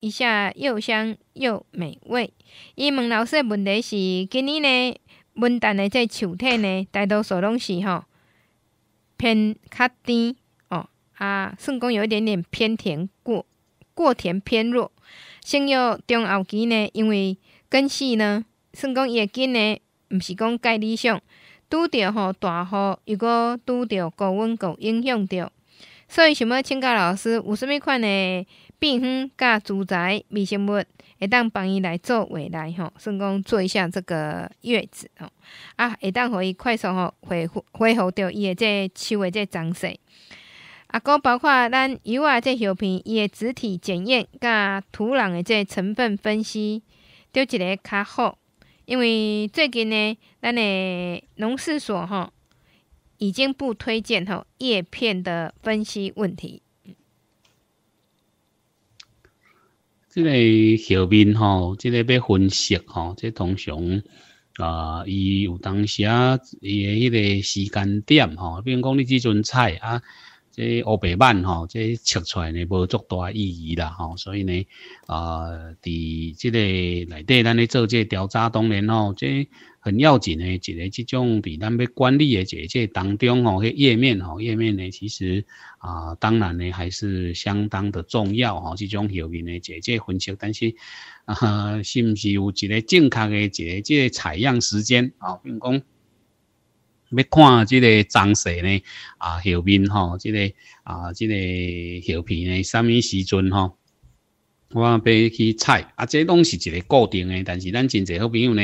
一下又香又美味。伊问老师的问题是：今年呢，文旦的这树体呢，大多数拢是吼偏较甜哦啊，算讲有一点点偏甜过，过甜偏弱。先有中后期呢，因为根系呢，算讲也根呢，毋是讲介理想。拄着吼大雨，又阁拄着高温，阁影响到，所以想要请教老师，有甚物款呢？病根、甲住宅微生物，会当帮伊来做回来吼，算讲做一下这个月子吼，啊，会当互伊快速吼恢恢复到伊的这树的这长势，啊，佫包括咱有啊这叶片伊的植体检验，甲土壤的这成分分析，都一个较好，因为最近呢，咱的农事所吼，已经不推荐吼叶片的分析问题。即个后面吼，即个要分析吼，即通常啊，伊有当时啊，伊个迄个时间点吼，比如讲你即阵猜啊，即二百万吼，即测出来呢无足大意义啦吼，所以呢啊，伫即个内底，咱咧做即调查，当然吼，即。很要紧的一个即种，咱要管理诶，一个即当中吼，迄页面吼，页面呢，其实啊，当然呢，还是相当的重要吼，即种后面诶，一个分析，但是啊，是毋是有一个正确诶，一个即个采样时间啊，并讲要看即个脏势呢，啊，后面吼，即个啊，即个叶片呢，什么时阵吼，我要去采，啊，即拢是一个固定诶，但是咱真侪好朋友呢。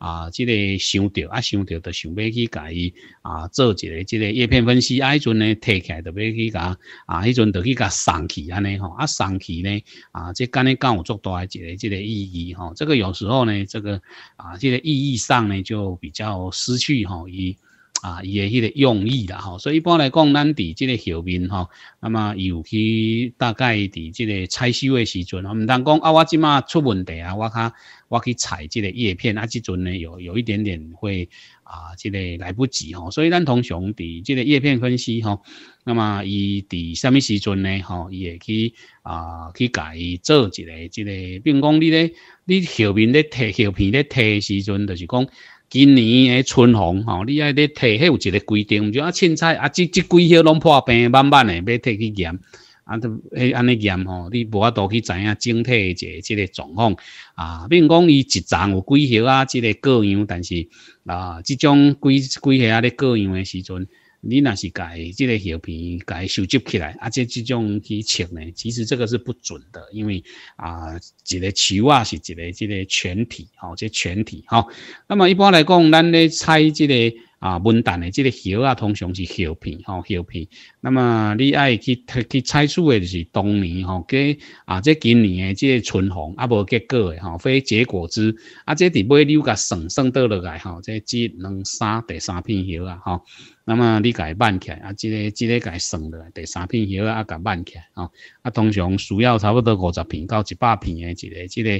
啊，这个想到啊，想到就想要去甲伊啊，做一个这个叶片分析，啊，迄阵呢摕起来就要去甲啊，迄阵就去甲送去安尼吼，啊，送去呢啊，这干呢干有足大一个这个意义吼，这个有时候呢，这个啊，这个意义上呢就比较失去吼伊。啊，伊诶迄个用意啦吼，所以一般来讲，咱伫即个后面吼，那么尤其大概伫即个采收诶时阵，毋通讲啊，我即马出问题啊，我较我去采即个叶片啊，即阵呢有有一点点会啊，即个来不及吼，所以咱通常伫即个叶片分析吼，那么伊伫啥物时阵呢吼，伊会去啊去甲伊做一个即个，并讲你咧，你后面咧摕叶片咧摕诶时阵，就是讲。今年诶春红吼，你爱咧摕迄有一个规定，毋就啊凊彩啊，即即几叶拢破病，慢慢诶要摕去验，啊都迄安尼验吼，你无法度去知影整体一个即个状况啊，比如讲伊一丛有几叶啊，即个各样，但是啊，即种几几叶啊咧各样诶时阵。你若是介即个叶片，伊收集起来，啊，即这种去测呢，其实这个是不准的，因为啊，一个树啊是一个即个全体，吼，即全体，哈。那么一般来讲，咱咧猜即个啊，文旦的即个叶啊，通常是叶片，吼，叶片。那么你爱去去猜出的，就是当年，吼，给啊，即今年的即个春红，啊，无结果的，吼，非结果枝，啊，即伫尾溜甲算算倒落来，哈，即即两三、第三片叶啊，吼。那么你该办起来，啊，这个、这个该算来，第三片药啊，该办起来哦。啊，通常需要差不多五十片到一百片的这个、这个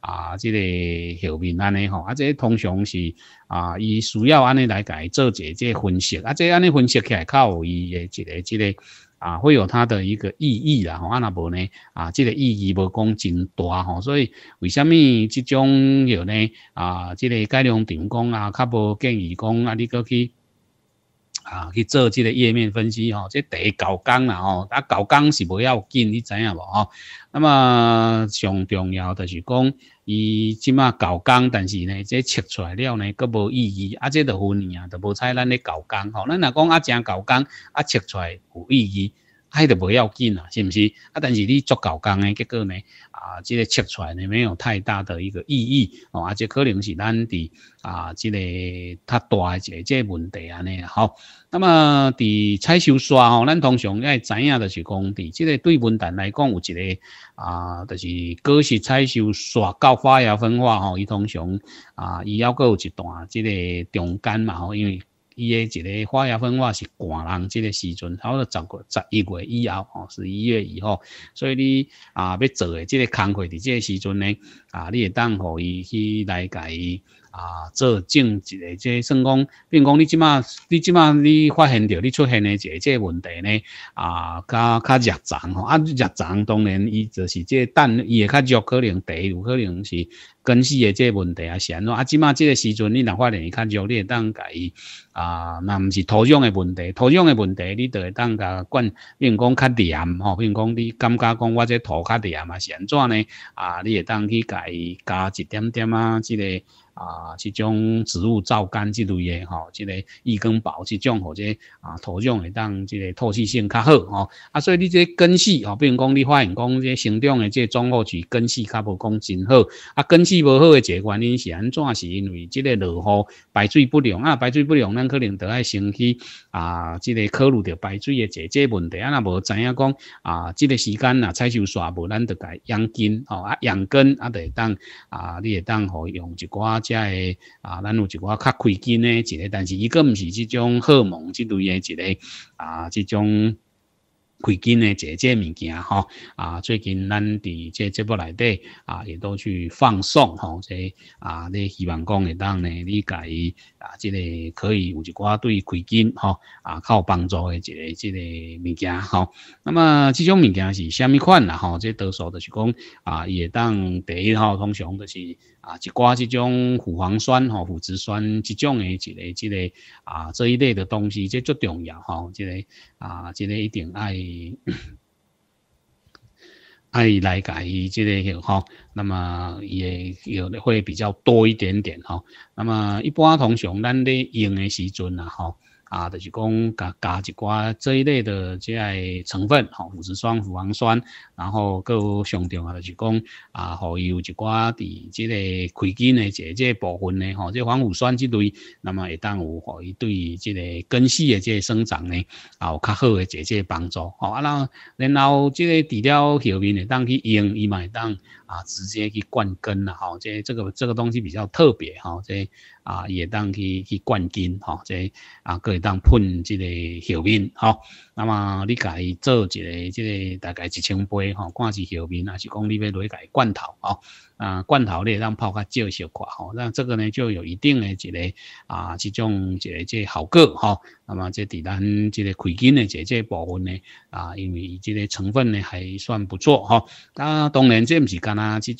啊，这个后面安尼吼，啊，这通常是啊，伊需要安尼来该做一这分析，啊，这安尼分析起来，较有伊的这个、这个啊，会有它的一个意义啦。吼，啊那无呢？啊，这个意义无讲真大吼，所以为什么这种药呢？啊，这个改良量讲啊，较无建议讲啊，你过去。啊，去做这个页面分析哦，这第九纲啦吼，啊九纲是不要紧，你知影无吼？那么上重要就是讲，伊即码九纲，但是呢，这切出来了呢，佫无意义，啊，这分混啊，都无采咱的九纲吼，咱若讲啊，正九纲啊，切出来有意义。迄著不要紧啦，是毋是？啊，但是你做够工的，结果呢？啊，这个切出来呢，没有太大的一个意义哦。啊，这可能是咱伫啊，这个太大一个这问题安尼好，那么伫采收刷吼，咱通常要知影的是讲，伫这个对文段来讲有一个啊，就是果实采收刷到发芽分化吼，伊通常啊，伊抑佫有一段这个中间嘛吼，因为。伊诶一个花芽分化是寒人，即个时阵，差不多十十十一月以后，吼，十一月以后，所以你啊，要做诶即个工课伫即个时阵呢，啊，你会当，互伊去来甲伊啊，做种一个即算讲，并讲你即马，你即马，你发现着你出现诶一个即个问题呢，啊，较较热胀吼，啊热胀，当然伊就是即，个蛋伊会较弱，可能第一，有可能是。根系的即个问题啊，安怎啊？啊，即马即个时阵，你若发现伊较弱，你会当家伊啊，若毋是土壤的问题，土壤的问题，你就会当甲管，比如讲较黏吼，比如讲你感觉讲我这土较黏嘛，安怎呢？啊，你会当去家伊加一点点啊，之个啊，即种植物皂干之类的吼，即个易根宝，即种或者啊，土壤会当即个透气性较好吼。啊，所以你这根系吼，比如讲你发现讲这生长的这庄果树根系较无讲真好，啊根。治无好诶，一个原因是安怎？是因为即个落雨排水不良啊，排水不良，咱可能着爱先去啊，即个考虑着排水诶一这问题啊，若无知影讲啊，即个时间啊，菜收煞无，咱着该养根哦啊，养根啊，着会当啊，你会当好用一寡遮诶啊，咱有一寡较亏根诶一个，但是伊个毋是即种好蒙即类诶一个啊，即种。开金呢，这这物件哈啊，最近咱伫这节目内底啊，也都去放送吼、所以啊，你希望讲会当呢，你介啊，即个可以有一寡对开金吼啊，较有帮助嘅一个即个物件吼。那么即种物件是虾米款啦？吼？即多数就是讲啊，伊会当第一号通常就是。啊，一寡这种脂黄酸吼、辅脂酸这种的一个、一个啊，这一类的东西这最重要吼，这个啊，这个一定爱爱来改这个有吼。那么也有的会比较多一点点吼。那么一般通常咱咧用的时阵啦吼。啊，就是讲加加一寡这一类的这些成分吼，腐殖酸、腐黄酸，然后佮上重要就是讲啊，互伊有一寡伫这个开根的这这部分呢，吼，这黄腐酸之类，那么会当有互伊对这个根系的这生长呢也有较好的这这帮助吼。啊，然后然后这个除了后面会当去用，伊嘛会当。啊，直接去灌根了哈，这这个这个东西比较特别哈，这啊也当去去灌根哈，这啊可以当喷这个后面哈。那么你家去做一个这个大概一千杯哈，看是后面，还是讲你要去家罐头啊？啊，罐头呢让泡较少小块哈，那这个呢就有一定的一个啊，这种一个这效果哈。那啊，即係啲咱即係開金的这这部分咧，啊，因为这个成分咧，还算不错。哈，但当然，即不唔時間这即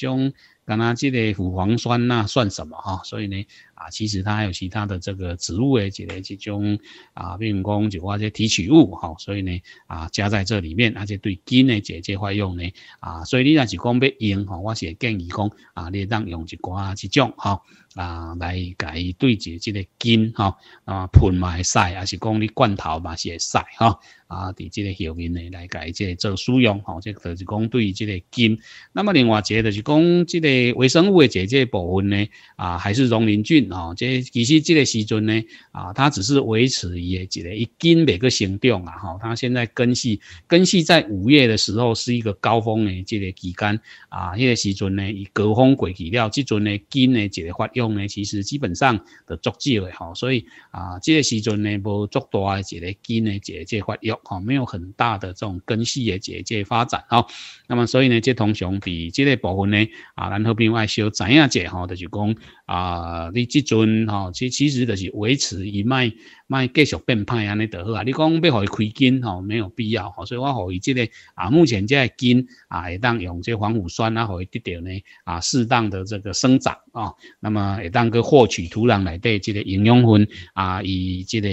刚刚这个腐黄酸那算什么哈？所以呢啊，其实它还有其他的这个植物诶，这个这种啊，蜜蜂就啊这提取物哈。所以呢啊，加在这里面，而且对筋的解决坏用呢啊。所以你若是讲要用哈，我是建议讲啊，你当用一罐这种哈啊，来改对接这个筋哈啊，喷嘛会使，也是讲你罐头嘛是会使哈。啊，伫即个后面呢，来改即个做使用吼，即个就是讲对于即个菌。那么另外一个就是讲，即个微生物的这这部分呢，啊，还是溶磷菌哦。这其实即个时阵呢，啊，它只是维持伊一个一菌未个生长啊，吼。它现在根系根系在五月的时候是一个高峰的这个期间啊，迄个时阵呢，伊高峰过去了，即阵呢菌的一个发育呢，其实基本上就足少的吼。所以啊，即个时阵呢，无足大的一个菌的这个发育。好，没有很大的这种根系的结节发展哦。那么，所以呢，这同雄比，这类部分呢，啊，然后另外修怎样解哈，就是讲啊，你这阵，哈，其其实就是维持一脉。卖继续变态安尼就好啊！你讲要互伊开根吼，没有必要吼，所以我互伊即个啊，目前即个根啊会当用即个防腐酸啊互伊得到呢啊适当的这个生长啊，那么会当去获取土壤内底即个营养分啊，以即个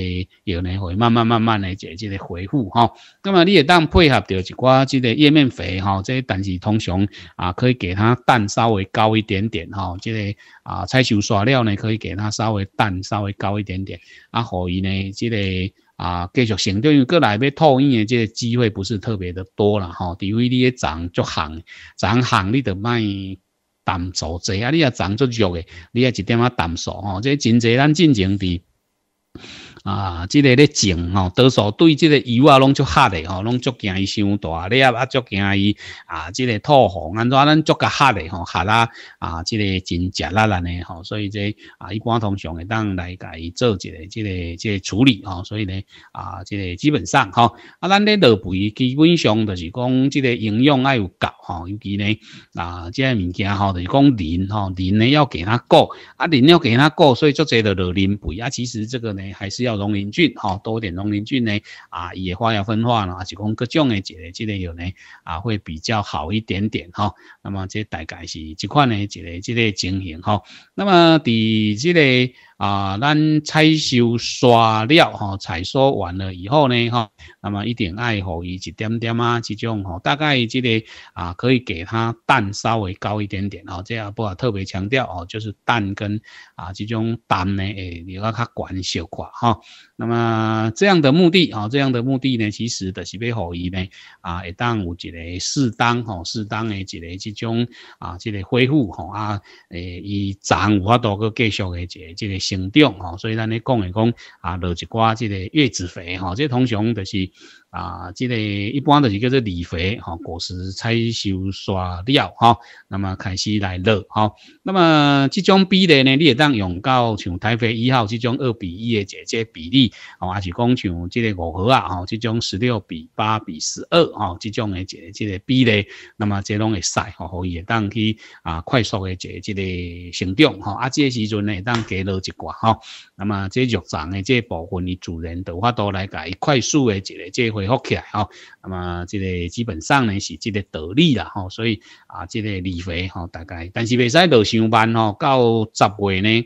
有呢会慢慢慢慢的解即个恢复吼。那么你也当配合着一寡即个叶面肥哈，即但是通常啊可以给它氮稍微高一点点哈，即个啊采收刷料呢可以给它稍微氮稍微高一点点啊，互伊。诶，即个啊，继续长，因为过来要套现的个机会不是特别的多吼，除非 V D 涨足行，涨行你得卖淡数者啊，你啊涨足弱的，你啊一点啊淡数吼。即真侪咱进前伫。啊，这个咧种吼，多数对即个油啊，拢足吓的吼，拢足惊伊伤大，你啊啊足惊伊啊，这个透红，安怎咱足较吓的吼，吓啦啊，这个真食力安呢吼，所以这啊，一般通常会当来家伊做一个这个即、这处理吼，所以呢啊，这个基本上吼，啊，咱咧落肥，基本上就是讲即个营养要有够吼，尤其呢啊，即、这物件吼，就是讲磷吼，磷呢要给它够，啊，磷要给它够，所以足这个落磷肥啊，其实这个呢还是要。农林菌哈，多点农林菌呢啊，野花要分化了，还是讲各种的这类之类有呢啊，会比较好一点点哈。那么这大概是一款呢，这个之类情形哈。那么第这个。啊，咱采收刷了哈，采收完了以后呢哈，那么一定爱予伊一点点啊，这种哈，大概即个啊，可以给它氮稍微高一点点哦，这样不好特别强调哦，就是氮跟啊这种氮呢，诶，你要较管小寡哈。那么这样的目的啊，这样的目的呢，其实都是要予伊呢啊，一当有一个适当哈，适当的一个这种啊，一个恢复哈，啊诶，伊长有法度个继续的这这个。成长吼，所以咱咧讲诶讲啊，落一寡即个月子肥吼，即通常就是。啊，即个一般都是叫做理肥，哈，果实采收刷料，哈，那么开始来落，哈，那么这种比例呢，你也当用到像台肥一号这种二比一的姐姐比例，哦，还是讲像这个五号啊，哦，这种十六比八比十二，哈，这种的这这个比例，那么这种的晒，吼，可以当去啊快速的这个成长，哈，啊，这个时阵呢，当给落一挂，哈，那么这肉长的这部分的主人的话，都来改快速的这个这回。复起来哦，那么即个基本上呢是即个道理啦，吼，所以啊，即个理肥吼大概，但是未使落上班吼，到十位呢，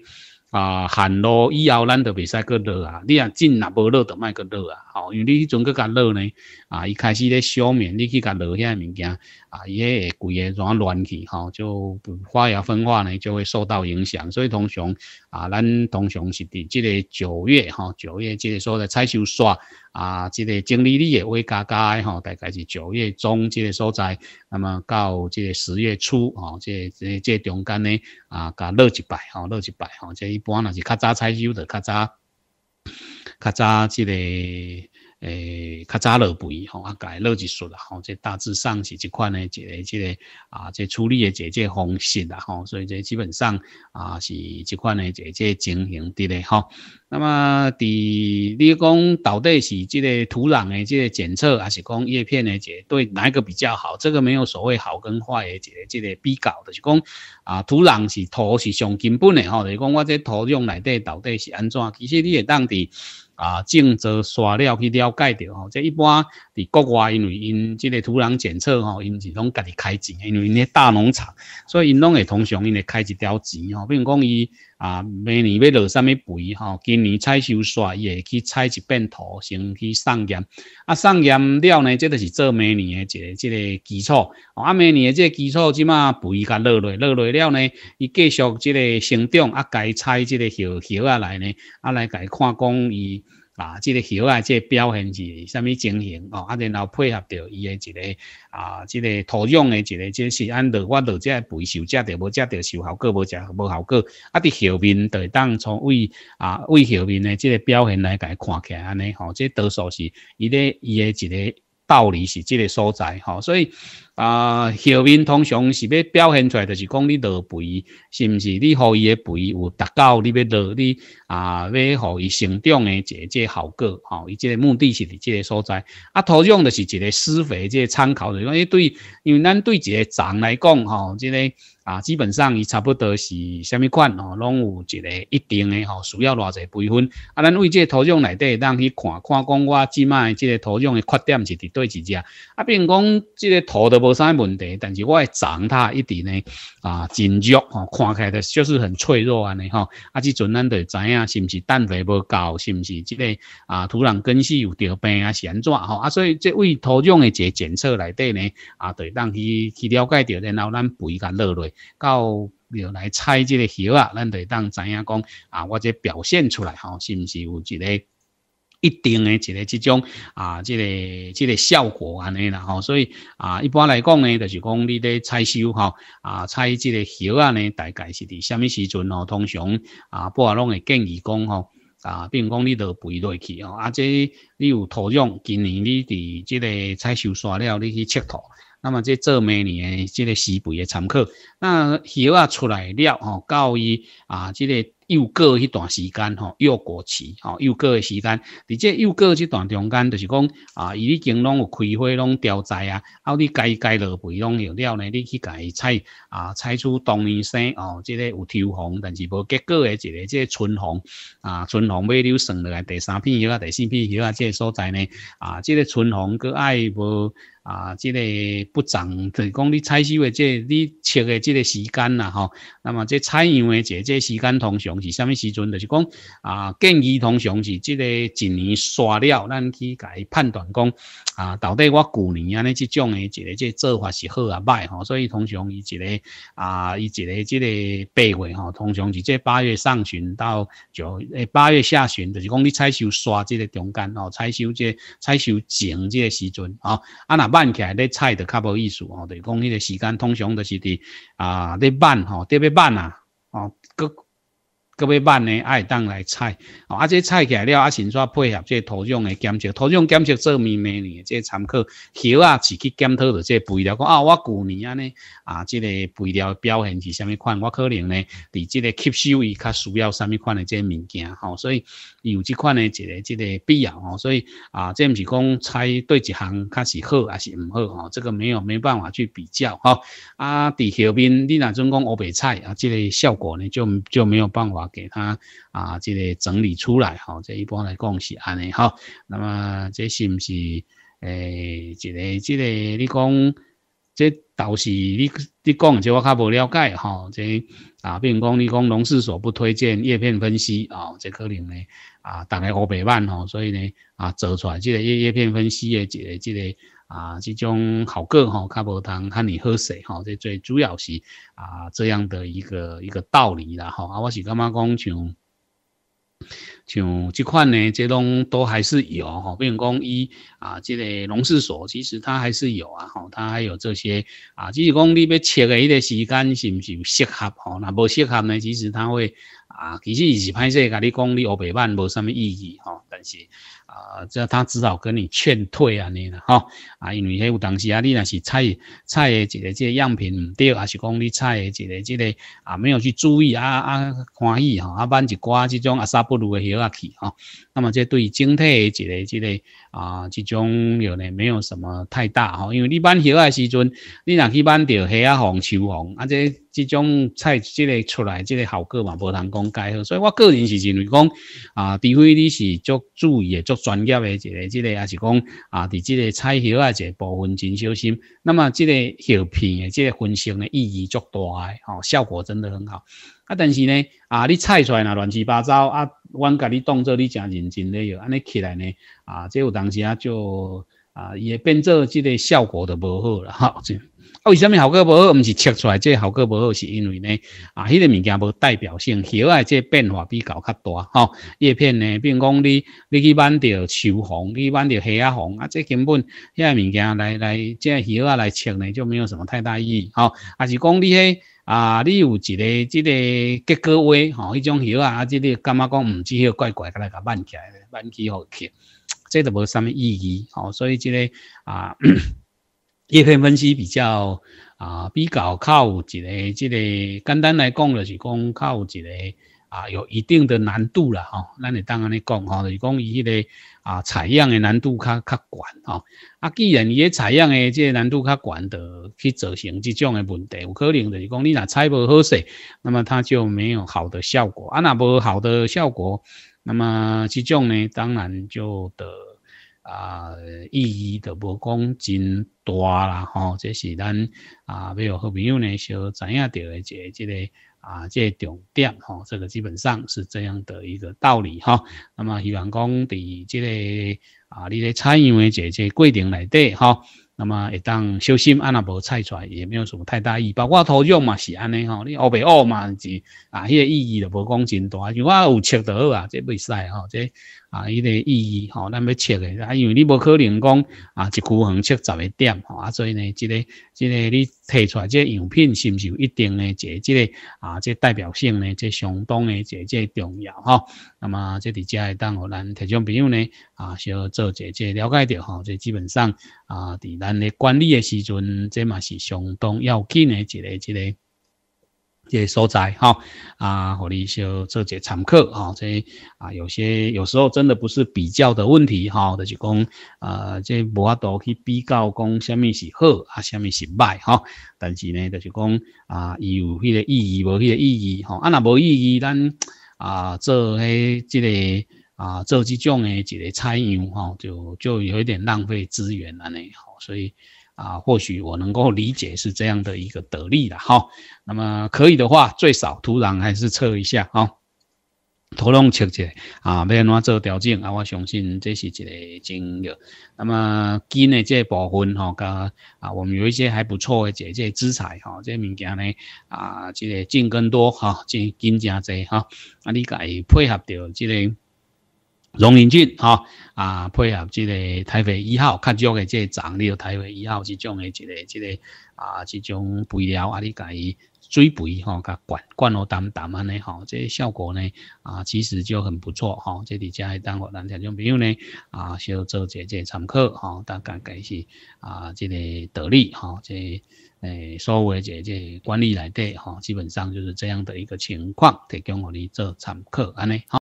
啊，寒露以后，咱就未使再落啊，你啊进阿无落就唔好落啊。好，因为你迄阵去较落呢，啊，一开始咧小面，你去甲落遐物件，啊，伊迄贵的啊，乱去，吼，就化学分化呢，就会受到影响。所以通常啊，咱通常是伫即个九月，吼，九月即个所在采收煞，啊，即个经力你也会加加，吼，大概是九月中即个所在，那么到即个十月初，吼，即即即中间呢，啊，甲落一摆，吼，落一摆，吼，即一般若是较早采收的，较早。较早之类。诶，较早落肥吼，啊，家落一术吼，即大致上是一款诶，一个即个啊，即处理诶，一个方式啦吼，所以即基本上啊是一款诶，一个情形之类吼。那么，伫你讲到底是即个土壤诶，即个检测，还是讲叶片呢？这对哪一个比较好？这个没有所谓好跟坏一个即个比较就是讲啊，土壤是土是上根本诶，吼，就是讲我即土壤内底到底是安怎？其实你也当地。啊，种植刷了去了解着吼，即一般伫国外，因为因即个土壤检测吼，因是拢家己开钱，因为因大农场，所以因拢会通常因会开一条钱吼，比如讲伊。啊，明年要落啥物肥？吼，今年采收煞伊会去采一遍土，先去上盐。啊，上盐了呢，这个是做明年诶一个、即个基础。啊，明年嘅这个基础，即嘛肥甲落落落落了呢，伊继续这个生长，啊，该采这个叶叶啊来呢，啊，来该看讲伊。啊，这个叶啊，这表现是啥物情形哦？啊，然后配合着伊诶一个啊，这个土壤诶一个，就是按落我落，即肥少，食着无，食着收效果无，食无效果。啊，伫后面会当从胃啊，胃后面诶即个表现来甲伊看起，来安尼吼，这多数是伊咧伊诶一个道理是即个所在吼，所以。啊，后面通常是要表现出来，就是讲你落肥，是不是？你予伊个肥有达到你要落，你啊，要予伊成长的这些效果，吼，伊这个目的是伫这个所在。啊，土壤就是一个施肥，这个参考就是讲，你对，因为咱对一个种来讲，吼，这个啊，基本上伊差不多是虾米款，吼，拢有一个一定的吼，需要偌济培分。啊，咱为这土壤内底，咱去看，看讲我即卖这个土壤的缺点是伫对一只。啊，比如讲这个土都无。无啥问题？但是我长它一点呢？啊，真弱哦，看起来的就是很脆弱安尼吼。啊，即阵咱会知影是毋是氮肥无够，是毋是即个啊土壤根系有得病啊，是安怎吼啊，所以即位土壤的一个检测内底呢，啊，会当去去了解着，然后咱肥甲落落，到要来猜即个叶啊，咱就会当知影讲啊，我即表现出来吼，是毋是有一个？一定的一个这种啊，这个这个效果安尼啦吼，所以啊，一般来讲呢，就是讲你咧采收吼啊，采这个叶啊呢，大概是伫什么时阵哦？通常啊，不啊龙会建议讲吼啊，比如讲你落肥落去哦，啊，即你有土壤，今年你伫这个采收完了，你去切土。那么这做明年嘅即个施肥的参考，那苗啊出来了吼，到伊啊，即个幼果一段时间吼，幼果期吼，幼果的时间，伫这幼果这段中间，就是讲啊，伊已经拢有开花，拢凋谢啊，啊你该该落肥拢有料呢，你去甲伊采啊，采出冬年生哦，即个有抽红，但是无结果的一个即个春红啊，春红尾了剩落来第三片叶啊，第四片叶啊，即个所在呢啊，即个春红佫爱无。啊，这个不长，就是讲你采收的即个你切的即个时间啦。吼，那么这采样诶即个时间通常是啥物时阵？就是讲啊，建议通常是即个一年刷了，咱去伊判断讲啊，到底我旧年安尼即种诶一个即做法是好啊歹吼。所以通常伊一个啊，伊一个即个八月吼，通常是即八月上旬到九诶八月下旬，就是讲你采收刷即个中间吼，采收即采收前即个时阵哦。啊那。办起来咧菜就较无意思哦，就是讲迄个时间通常就是伫啊咧办吼，特别办啊哦，个。格尾慢呢，爱当来采，啊即采起来了啊，先煞配合即土壤的检测，土壤检测做明咩呢？即参考，后啊是去检测的即肥料，讲啊我旧年安呢，啊即个肥料表现是啥物款，我可能呢，伫即个吸收伊较需要啥物款的即物件，吼，所以有即款的一个这个必要，吼，所以啊，即毋是讲采对一项较是好还是毋好，吼，这个没有没办法去比较，吼，啊伫后面你若总讲我白菜啊即个效果呢就就没有办法。给它啊，即个整理出来，哈、即一般来讲是安尼，哈。那么即是不是诶，即个即个你讲，即倒是你你讲，即我较无了解，哈、即啊，比如讲你讲农事所不推荐叶片分析啊，即可能咧啊，大概五百万哦，所以咧啊，做出来即个叶叶片分析嘅即个。即个啊，这种好个吼，卡煲汤和你喝水吼，这最主要是啊这样的一个一个道理啦吼。啊，我是感觉讲像像这款呢，这种都还是有吼，比如讲伊啊，这个农事所其实它还是有啊，好，它还有这些啊，只是讲你要切个一个时间是不是适合吼？那无适合呢，其实它会。啊，其实伊是歹势，甲你讲你二百万无啥物意义吼，但是啊，即他只好跟你劝退安尼啦吼，啊，因为迄有当时啊，你若是菜菜诶一个即个样品毋对，还是讲你诶一个即个啊没有去注意啊啊，欢喜吼啊剜一刮即种啊沙不如诶，叶落去吼，那么即对整体一个即个啊即种有呢没有什么太大吼，因为你挽叶啊时阵，你若去挽着黑啊红、秋红啊即。即种菜，即个出来，即个效果嘛，无通讲解好。所以我个人是认为讲，啊，除非你是足注意的、足专业的一个，即个也是讲，啊，伫即个采叶啊，这部分真小心。那么，即个叶片的即个分型的意义足大，诶，吼，效果真的很好。啊，但是呢，啊，你采出来呐，乱七八糟啊，我甲你当做你诚认真药安尼起来呢，啊，即有当时啊，就啊，也变做即个效果都无好了，吼，啊，为什么效果不好？唔是测出来，这效果不好，是因为呢，啊，迄个物件无代表性，叶啊，这变化比较较大哈。叶片呢，如讲你，你去挽着树红，你去剜掉黑啊红啊，这根本，迄物件来来，这叶啊来测呢，就没有什么太大意义哈。啊，是讲你嘿，啊，你有一个这个结构位，吼，迄种叶啊，啊，这个干嘛讲唔知，迄怪怪，搁来个挽起来，挽起好切，这都无什么意义，吼。所以这个啊。叶片分析比较啊，比较靠一个，这个简单来讲就是讲靠一个啊，有一定的难度了哈。那你当然你讲哈，就是讲伊迄个啊采样的难度较较悬哦。啊，既然伊采样的即个难度较悬，的，去造成即种的问题，有可能就是讲你若采不好势，那么它就没有好的效果。啊，若无好的效果，那么即种呢，当然就得。啊，意义就无讲真大啦，吼，这是咱啊，比如好朋友呢，小知影到的一个，这个啊，这重点，吼，这个基本上是这样的一个道理，哈。那么，希望讲伫这个啊，你咧采样的这个过程里底，哈，那么会当小心，啊，也无采出，也没有什么太大意。义。包括土壤嘛是安尼，吼，你学白学嘛是啊，迄个意义就无讲真大，如果有切好啊，这袂使，吼，这。啊，伊个意义吼，咱要测诶，啊，因为你无可能讲啊，一区横测十个点吼，啊，所以呢，即个即个你提出来即个样品是毋是有一定呢，即个啊，这代表性呢，这相当的即即重要吼。那么，即伫遮会当互咱听众朋友呢，啊，小做一即了解着吼，即基本上啊，伫咱诶管理诶时阵，即嘛是相当要紧诶，一个即个。这些所在哈啊，或者做这节参课哈，这啊有些有时候真的不是比较的问题哈，就是讲啊，这无法度去比较讲什么是好啊，什么是坏哈。但是呢，就是讲啊，有迄个意义无迄个意义哈。啊，若无意义，咱啊做迄这个啊做这种的一个餐样哈，就就有一点浪费资源了呢。所以。啊，或许我能够理解是这样的一个得力了哈。那么可以的话，最少土壤还是测一下啊，土壤测一下啊，要哪做调整啊？我相信这是一个经验。那么金的这部分哈，啊，我们有一些还不错的这这资产哈，这物件呢啊，这个进更多哈，这金加在哈，啊，你该配合着这个。龙鳞菌，哈啊，配合这个台北一号较足的这个层，你台北一号这种的这个这个啊，这种肥料，啊，你家己追肥，吼，佮灌灌落淡淡安尼，吼，即效果呢，啊，其实就很不错，吼。这里再等我咱听众朋友呢，啊，小做一啲参考，吼，大概系啊，这个得力吼，这诶，所谓嘅即个管理来底，吼，基本上就是这样的一个情况，提供我哋做参考，安尼，好。